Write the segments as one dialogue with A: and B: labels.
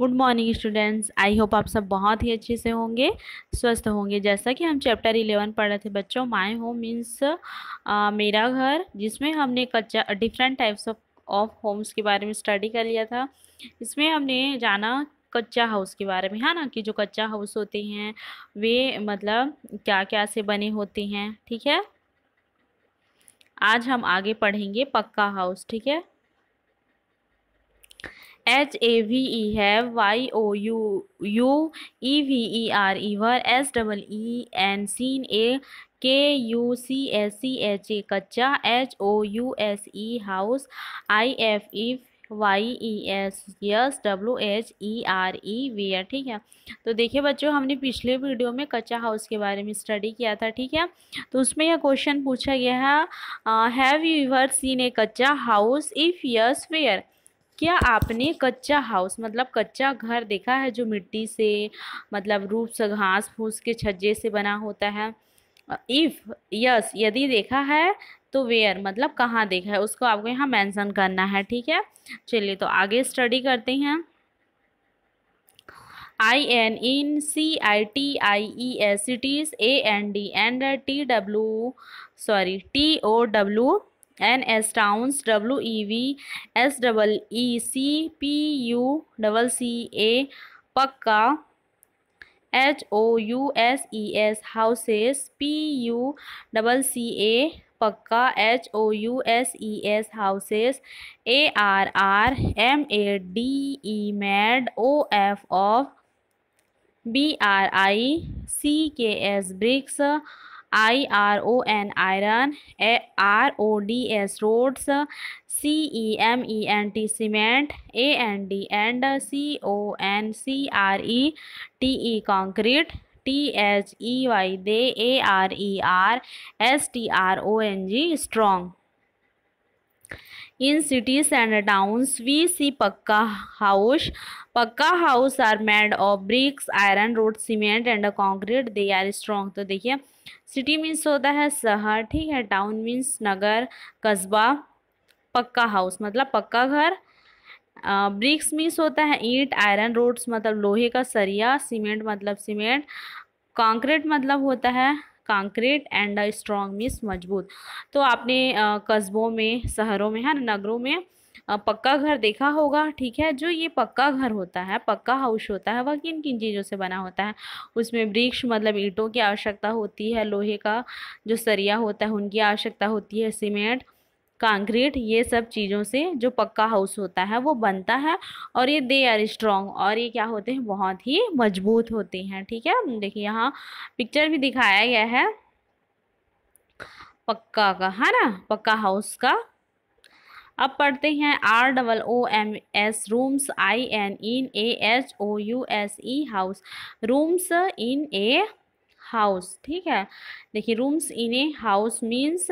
A: good morning students I hope आप सब बहुत ही अच्छे से होंगे स्वस्थ होंगे जैसा कि हम चैप्टर इलेवन पढ़ रहे थे बच्चों माई होम मीन्स मेरा घर जिसमें हमने कच्चा different types of of homes के बारे में स्टडी कर लिया था इसमें हमने जाना कच्चा हाउस के बारे में है ना कि जो कच्चा हाउस होते हैं वे मतलब क्या क्या से बने होते हैं ठीक है आज हम आगे पढ़ेंगे पक्का हाउस ठीक है एच ए वी ई है Y O U you E V E R ever S double E N C A K U C S C H A kachcha H O U S E house I F E Y E S yes W H E R E R ठीक है तो देखिए बच्चों हमने पिछले video में कच्चा house के बारे में स्टडी किया था ठीक है तो उसमें यह क्वेश्चन पूछा गया है have you ever seen a kachcha house if yes where क्या आपने कच्चा हाउस मतलब कच्चा घर देखा है जो मिट्टी से मतलब रूप से घास फूस के छज्जे से बना होता है इफ़ यस यदि देखा है तो वेयर मतलब कहाँ देखा है उसको आपको यहाँ मेंशन करना है ठीक है चलिए तो आगे स्टडी करते हैं I N in C I T I E S cities A N D and T W sorry T O W N S towns W E we S double E see P U double C A pakka H O U S E S houses P U double C A pakka H O U S E S houses A R are M A D E made O F of B R I C K S bricks I R O N iron A R O D S rods C E M E N T cement A N D and C O N C R E T E concrete T H E Y they A R E are S T R O N G strong in cities and towns, we see pakka house pakka house are made of BRICS iron rod cement and concrete they are strong तो देखिए city means होता है शहर ठीक है town means नगर कस्बा पक्का house मतलब पक्का घर ब्रिक्स मीन्स होता है ईंट आयरन रोड्स मतलब लोहे का सरिया सीमेंट मतलब सीमेंट कॉन्क्रीट मतलब होता है कंक्रीट एंड स्ट्रॉन्ग मीन्स मजबूत तो आपने कस्बों में शहरों में है ना नगरों में पक्का घर देखा होगा ठीक है जो ये पक्का घर होता है पक्का हाउस होता है वह किन किन चीज़ों से बना होता है उसमें वृक्ष मतलब ईंटों की आवश्यकता होती है लोहे का जो सरिया होता है उनकी आवश्यकता होती है सीमेंट कंक्रीट ये सब चीज़ों से जो पक्का हाउस होता है वो बनता है और ये दे आर स्ट्रॉन्ग और ये क्या होते हैं बहुत ही मजबूत होते हैं ठीक है देखिए यहाँ पिक्चर भी दिखाया गया है पक्का का है ना पक्का हाउस का अब पढ़ते हैं R double O M S rooms I N in A H O U S E house rooms in a house ठीक है देखिए rooms in a house means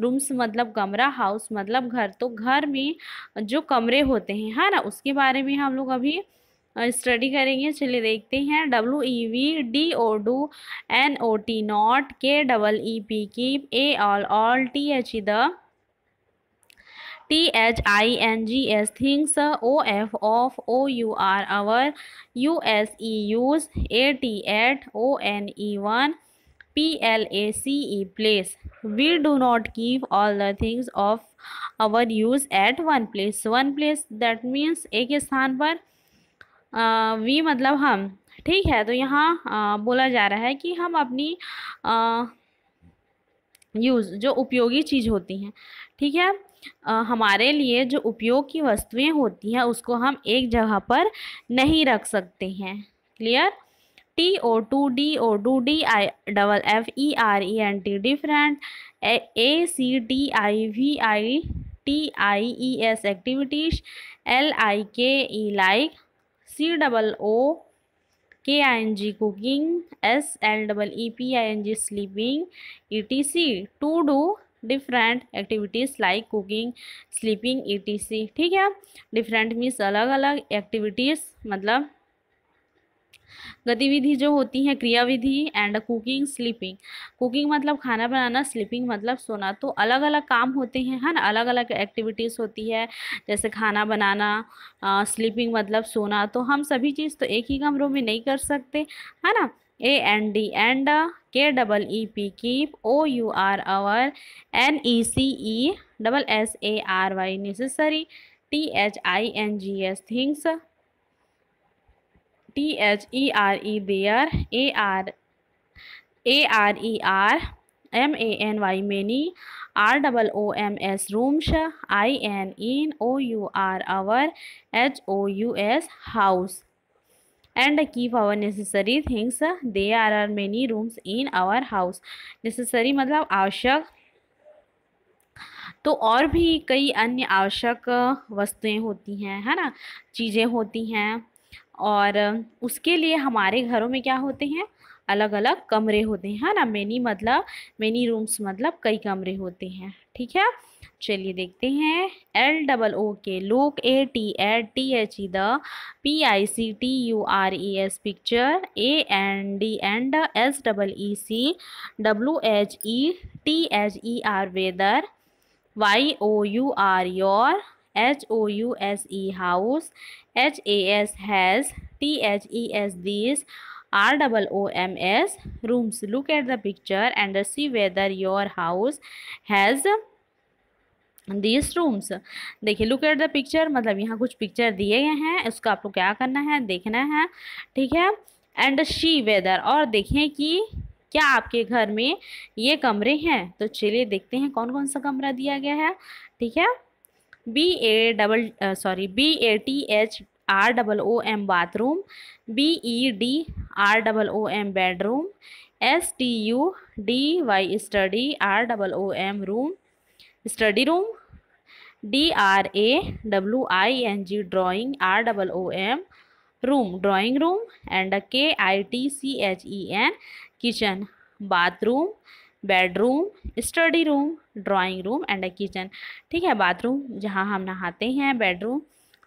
A: rooms मतलब कमरा हाउस मतलब घर तो घर में जो कमरे होते हैं है ना उसके बारे में हम लोग अभी स्टडी करेंगे चलिए देखते हैं W E V D O do N O T not K double E P keep A L all T H E the T H I N G S things O F of O U R our U S E use A T at O N E one P L A C E place we do not keep all the things of our use at one place one place that means एक स्थान पर we मतलब हम ठीक है तो यहाँ बोला जा रहा है कि हम अपनी यूज़ जो उपयोगी चीज़ होती हैं ठीक है हमारे लिए जो उपयोग की वस्तुएं होती हैं उसको हम एक जगह पर नहीं रख सकते हैं clear T O to D O to D I double F E R E N T different A C T I V I T I E S activities L I K E like C double O K I N G cooking S L double E P I N G sleeping E T C to do different activities like cooking sleeping E ठीक है different means अलग अलग activities मतलब गतिविधि जो होती है क्रियाविधि एंड कुकिंग स्लीपिंग कुकिंग मतलब खाना बनाना स्लीपिंग मतलब सोना तो अलग अलग काम होते हैं है ना अलग अलग एक्टिविटीज़ होती है जैसे खाना बनाना स्लीपिंग मतलब सोना तो हम सभी चीज़ तो एक ही कमरों में नहीं कर सकते है ना A N D and K double E P keep O U R our N E C E double S A R Y necessary T H I N G S things T H E R E there A R A R E are M A N Y many R double O M S rooms I N in O U R our H O U S house and keep our necessary things they are are many rooms in our house necessary मतलब आवश्यक तो और भी कई अन्य आवश्यक वस्तुएं होती हैं है ना चीज़ें होती हैं और उसके लिए हमारे घरों में क्या होते हैं अलग अलग कमरे होते हैं है ना मेनी मतलब मेनी रूम्स मतलब कई कमरे होते हैं ठीक है चलिए देखते हैं L double O K look A T at T H E the P I C T U R E S picture A N D and S double E see W H E T H E R whether Y O U R your H O U S E house H A S has T H E S this R double O M S rooms look at the picture and see whether your house has this rooms देखिए look at the picture मतलब यहाँ कुछ picture दिए गए हैं इसको आपको क्या करना है देखना है ठीक है एंड शी वेदर और देखें कि क्या आपके घर में ये कमरे हैं तो चलिए देखते हैं कौन कौन सा कमरा दिया गया है ठीक है B A double sorry B A T H R double O M bathroom B E D R double O M bedroom S T U D Y study R double O M room study room D R A W I N G drawing R double O M room drawing room and K I T C H E N kitchen bathroom bedroom study room drawing room and kitchen ठीक है bathroom जहाँ हम नहाते हैं bedroom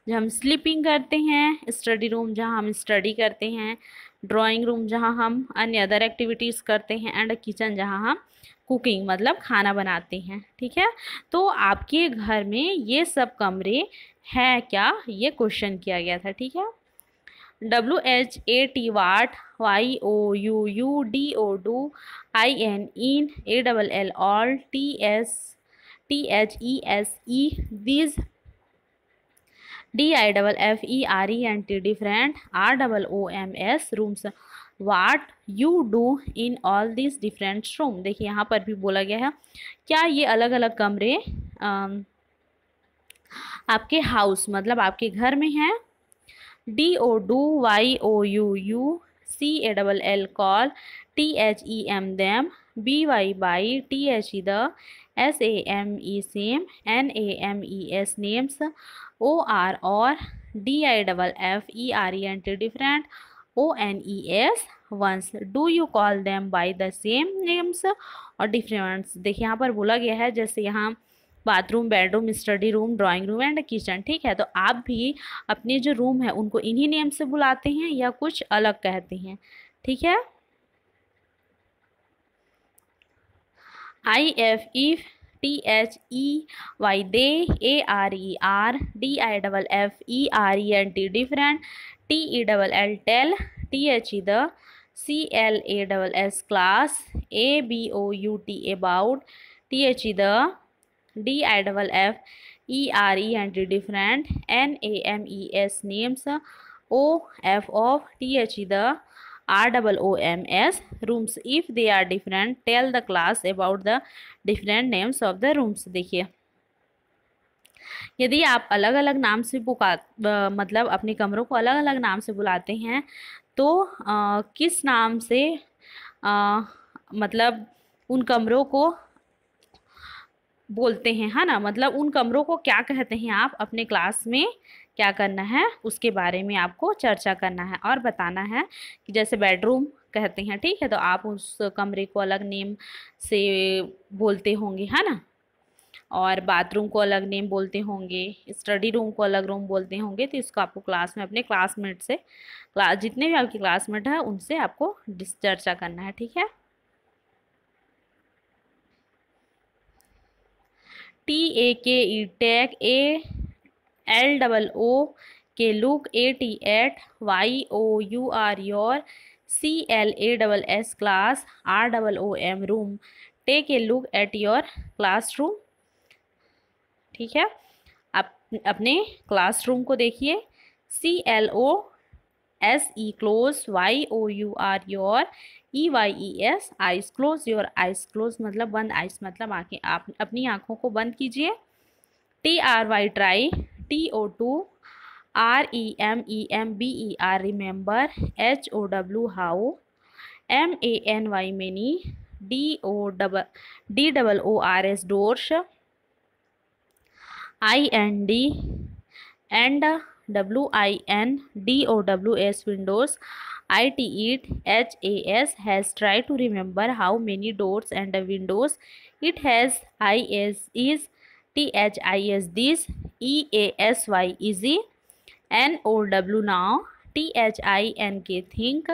A: जहाँ हम sleeping करते हैं स्टडी रूम जहाँ हम स्टडी करते हैं ड्राइंग रूम जहाँ हम अन्य अदर एक्टिविटीज़ करते हैं एंड किचन जहाँ हम कुकिंग मतलब खाना बनाते हैं ठीक है तो आपके घर में ये सब कमरे हैं क्या ये क्वेश्चन किया गया था ठीक है W H A T what Y O U you D O do I N in A double L all T S T H E S E these D I double F E R E N T different R double O M S rooms what you do in all this different room देखिए यहाँ पर भी बोला गया है क्या ये अलग अलग कमरे आपके हाउस मतलब आपके घर में हैं D O do Y O U you C A double L call T H E M them B Y by T H E the S A M E same N A M E S names O R or D I double F E R E N T different O N E S ones do you call them by the same names or differents देखिए यहाँ पर बोला गया है जैसे यहाँ bathroom bedroom study room drawing room and kitchen ठीक है तो आप भी अपने जो रूम है उनको इन्हीं नेम से बुलाते हैं या कुछ अलग कहते हैं ठीक है I F E T H E Y they A R E R D I double F E R E N T different T E double L tell T H E the C L A double S class A B O U T about T H E the D I double F E R E N T different N A M E S names O F of T H E the R double O M S rooms if they are different tell the class about the different names of the rooms देखिए यदि आप अलग अलग नाम से पुकार मतलब अपने कमरों को अलग अलग नाम से बुलाते हैं तो आ, किस नाम से आ, मतलब उन कमरों को बोलते हैं है ना मतलब उन कमरों को क्या कहते हैं आप अपने क्लास में क्या करना है उसके बारे में आपको चर्चा करना है और बताना है कि जैसे बेडरूम कहते हैं ठीक है तो आप उस कमरे को अलग नेम से बोलते होंगे है ना और बाथरूम को अलग नेम बोलते होंगे स्टडी रूम को अलग रूम बोलते होंगे तो इसको आपको क्लास में अपने क्लासमेट से क्लास जितने भी आपके क्लासमेट हैं उनसे आपको चर्चा करना है ठीक है T A K E take a L double O K look A T at Y O U R your C L A double S class R double O M room take a look at your classroom ठीक है अप, अपने classroom को देखिए C L O S E close Y O U R your E Y E S eyes close your eyes close मतलब बंद ice मतलब आके आप अपनी आँखों को बंद कीजिए T R Y try TO2 R E M E M B E R remember H O W how M A N Y many D O doors I N D and W I N D O W S windows I T it H A S has tried to remember how many doors and windows it has I S is T H I S this E A S Y easy N O W now T H I N K think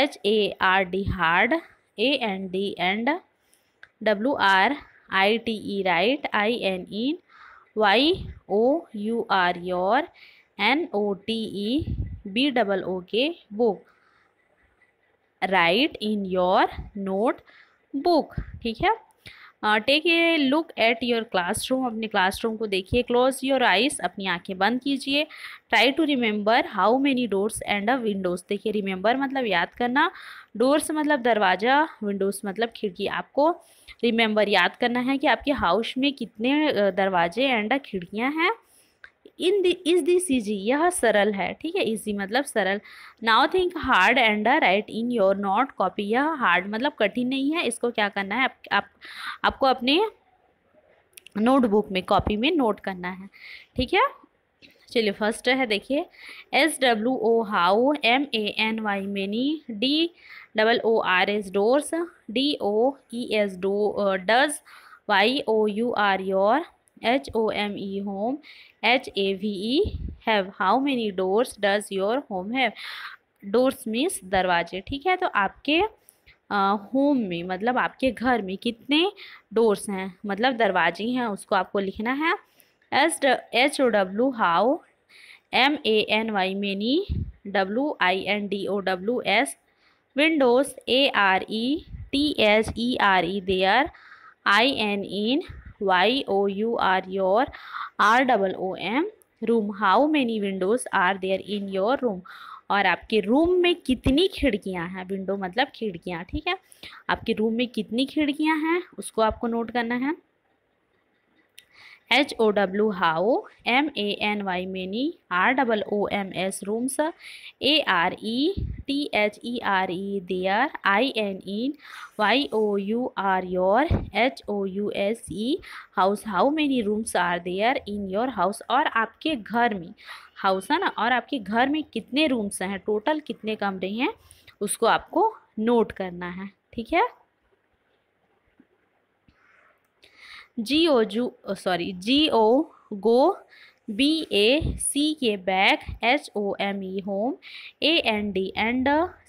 A: H A R D hard A N D and W R I T E write I N E Y O U R your N O T E B double O K book write in your notebook ठीक है take a look at your classroom अपने classroom को देखिए close your eyes अपनी आंखें बंद कीजिए try to remember how many doors and a windows देखिए रिमेंबर मतलब याद करना डोर्स मतलब दरवाज़ा विंडोज़ मतलब खिड़की आपको रिमेंबर याद करना है कि आपके हाउस में कितने uh, दरवाजे एंड खिड़कियाँ हैं इन इज दिस इजी यह सरल है ठीक है इजी मतलब सरल now think hard and write in your note copy यह हार्ड मतलब कठिन नहीं है इसको क्या करना है आप, आप आपको अपने नोटबुक में कॉपी में नोट करना है ठीक है चलिए फर्स्ट है देखिए S W O how M A N Y many D double O R S doors D O E S do does Y O U R your H O M E home H A V E have how many doors does your home have doors means दरवाजे ठीक है तो आपके home में मतलब आपके घर में कितने डोर्स हैं मतलब दरवाजे हैं उसको आपको लिखना है S H O W how M A N Y many W I N D O W S windows A R E T H E R E there I N in Y O U R your R double O M room how many windows are there in your room और आपके room में कितनी खिड़कियां हैं window मतलब खिड़कियां ठीक है आपके रूम में कितनी खिड़कियां हैं उसको आपको नोट करना है H O W how M A N Y many R double O M S rooms A R E T H E R E there I N in Y O U R your H O U S E house how many rooms are there in your house और आपके घर में house है ना और आपके घर में कितने रूम्स हैं टोटल कितने कमरे हैं उसको आपको नोट करना है ठीक है जी ओ जू sorry ji O go B A C K back H O M E home A N D and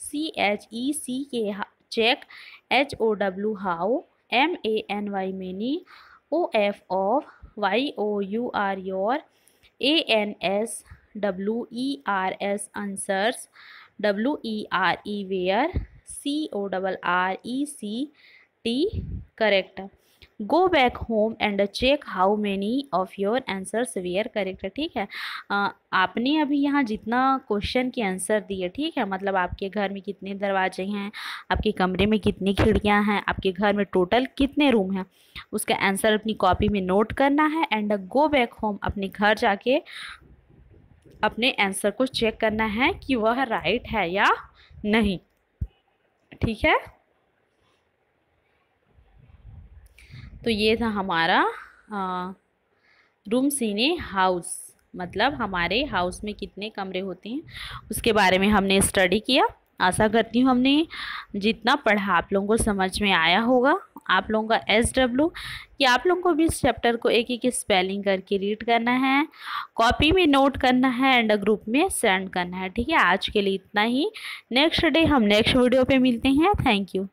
A: C H E C K check H O W how M A N Y many O F of Y O U R your A N S W E are S answers W E R E were C O double R E C T correct go back home and check how many of your answers were correct ठीक है आपने अभी यहाँ जितना question के answer दिए ठीक है मतलब आपके घर में कितने दरवाजे हैं आपके कमरे में कितनी खिड़कियाँ हैं आपके घर में टोटल कितने रूम हैं उसका आंसर अपनी कॉपी में नोट करना है एंड गो बैक होम अपने घर जाके अपने आंसर को चेक करना है कि वह राइट है या नहीं ठीक है तो ये था हमारा आ, रूम सीने हाउस मतलब हमारे हाउस में कितने कमरे होते हैं उसके बारे में हमने स्टडी किया आशा करती हूँ हमने जितना पढ़ा आप लोगों को समझ में आया होगा आप लोगों का एस डब्ल्यू कि आप लोगों को भी इस चैप्टर को एक एक स्पेलिंग करके रीड करना है कॉपी में नोट करना है एंड ग्रुप में सेंड करना है ठीक है आज के लिए इतना ही नेक्स्ट डे हम नेक्स्ट वीडियो पे मिलते हैं थैंक यू